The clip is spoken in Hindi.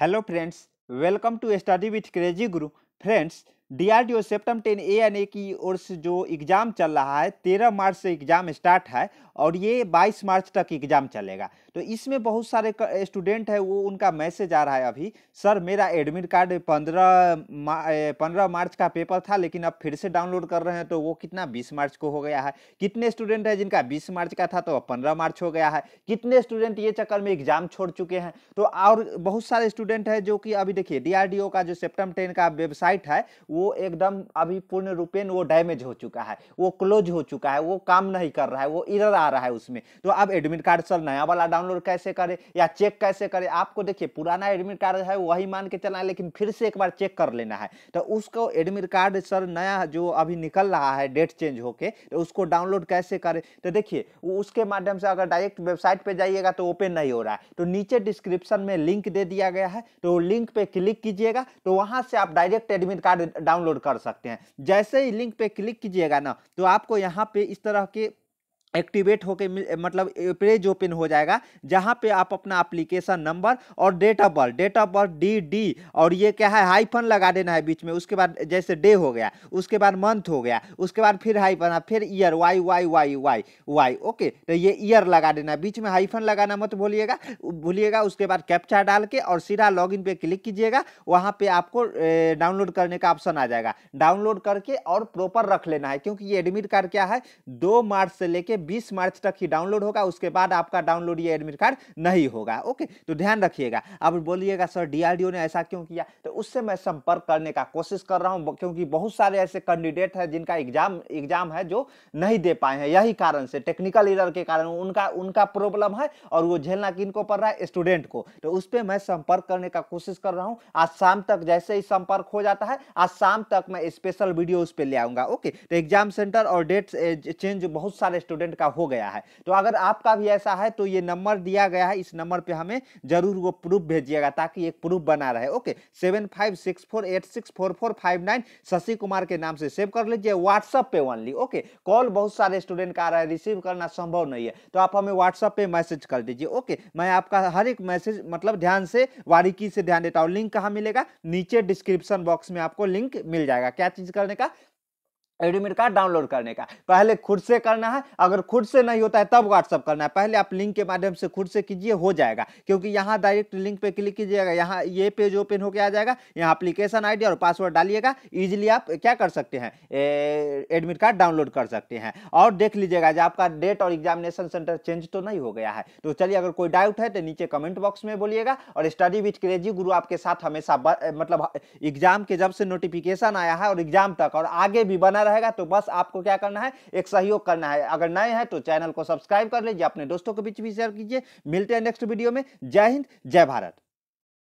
hello friends welcome to study with crazy Guru friends DRDO CEPTAM ten A N A की ओर से जो एग्ज़ाम चल रहा है तेरह मार्च से एग्ज़ाम स्टार्ट है और ये बाईस मार्च तक एग्ज़ाम चलेगा तो इसमें बहुत सारे स्टूडेंट है वो उनका मैसेज आ रहा है अभी सर मेरा एडमिट कार्ड पंद्रह पंद्रह मार्च का पेपर था लेकिन अब फिर से डाउनलोड कर रहे हैं तो वो कितना बीस मार्च को हो गया है कितने स्टूडेंट है जिनका बीस मार्च का था तो अब पंद्रह मार्च हो गया है कितने स्टूडेंट ये चक्कर में एग्ज़ाम छोड़ चुके हैं तो और बहुत सारे स्टूडेंट है जो कि अभी देखिए डी का जो सेप्टम टेन का वेबसाइट है वो एकदम अभी पूर्ण रूपेण वो डैमेज हो चुका है वो क्लोज हो चुका है वो काम नहीं कर रहा है वो इधर आ रहा है उसमें तो अब एडमिट कार्ड सर नया वाला डाउनलोड कैसे करें या चेक कैसे करें आपको देखिए पुराना एडमिट कार्ड है वही मान के चलना है लेकिन फिर से एक बार चेक कर लेना है तो उसको एडमिट कार्ड सर नया जो अभी निकल रहा है डेट चेंज होके तो उसको डाउनलोड कैसे करें तो देखिए उसके माध्यम से अगर डायरेक्ट वेबसाइट पर जाइएगा तो ओपन नहीं हो रहा है तो नीचे डिस्क्रिप्शन में लिंक दे दिया गया है तो लिंक पे क्लिक कीजिएगा तो वहाँ से आप डायरेक्ट एडमिट कार्ड डाउनलोड कर सकते हैं जैसे ही लिंक पे क्लिक कीजिएगा ना तो आपको यहाँ पे इस तरह के एक्टिवेट होकर मतलब पेज ओपन हो जाएगा जहाँ पे आप अपना एप्लीकेशन नंबर और date of birth date of birth D D और ये क्या है हाइफन लगा देना है बीच में उसके बाद जैसे डे हो गया उसके बाद मंथ हो गया उसके बाद फिर हाइफन फिर year Y Y Y Y Y okay तो ये ईयर लगा देना है बीच में हाइफन लगाना मत भूलिएगा भूलिएगा उसके बाद कैप्चा डाल के और सीधा लॉग इन पर क्लिक कीजिएगा वहाँ पर आपको डाउनलोड करने का ऑप्शन आ जाएगा डाउनलोड करके और प्रॉपर रख लेना है क्योंकि ये एडमिट कार्ड क्या है दो मार्च से लेके 20 मार्च तक ही डाउनलोड होगा उसके बाद आपका डाउनलोड ये एडमिट कार्ड नहीं होगा ओके तो ध्यान रखिएगा अब बोलिएगा सर डीआरडीओ ने ऐसा क्यों किया तो उससे मैं संपर्क करने का कोशिश कर रहा हूँ क्योंकि बहुत सारे ऐसे कैंडिडेट हैं जिनका एग्जाम एग्जाम है जो नहीं दे पाए हैं यही कारण से टेक्निकल एरर के कारण उनका उनका प्रॉब्लम है और वो झेलना किन को पड़ रहा है स्टूडेंट को तो उस पर मैं संपर्क करने का कोशिश कर रहा हूँ आज शाम तक जैसे ही संपर्क हो जाता है आज शाम तक मैं स्पेशल वीडियो उस पर ले आऊंगा ओके तो एग्जाम सेंटर और डेट चेंज बहुत सारे स्टूडेंट स्टूडेंट का हो गया है तो अगर आपका भी ऐसा है तो ये नंबर दिया गया है इस नंबर पे हमें जरूर वो प्रूफ भेजिएगा ताकि एक प्रूफ बना रहे okay seven five six four eight six four four five nine Shashi Kumar के नाम से सेव कर लीजिए व्हाट्सअप पे ओनली ओके कॉल बहुत सारे स्टूडेंट का आ रहा है रिसीव करना संभव नहीं है तो आप हमें व्हाट्सअप पे मैसेज कर दीजिए ओके मैं आपका हर एक मैसेज मतलब ध्यान से बारीकी से ध्यान देता हूँ लिंक कहाँ मिलेगा नीचे डिस्क्रिप्शन बॉक्स में आपको लिंक मिल जाएगा क्या चीज करने का एडमिट कार्ड डाउनलोड करने का पहले खुद से करना है अगर खुद से नहीं होता है तब व्हाट्सअप करना है पहले आप लिंक के माध्यम से खुद से कीजिए हो जाएगा क्योंकि यहाँ डायरेक्ट लिंक पे क्लिक कीजिएगा यहाँ ये पेज ओपन होकर आ जाएगा यहाँ अप्लीकेशन आईडी और पासवर्ड डालिएगा इजीली आप क्या कर सकते हैं एडमिट कार्ड डाउनलोड कर सकते हैं और देख लीजिएगा जब आपका डेट और एग्जामिनेशन सेंटर चेंज तो नहीं हो गया है तो चलिए अगर कोई डाउट है तो नीचे कमेंट बॉक्स में बोलिएगा और स्टडी विथ क्रेजी गुरु आपके साथ हमेशा मतलब एग्जाम के जब से नोटिफिकेशन आया है और एग्जाम तक और आगे भी बना रहेगा तो बस आपको क्या करना है एक सहयोग करना है अगर नए हैं तो चैनल को सब्सक्राइब कर लीजिए अपने दोस्तों के बीच भी शेयर कीजिए मिलते हैं नेक्स्ट वीडियो में जय हिंद जय भारत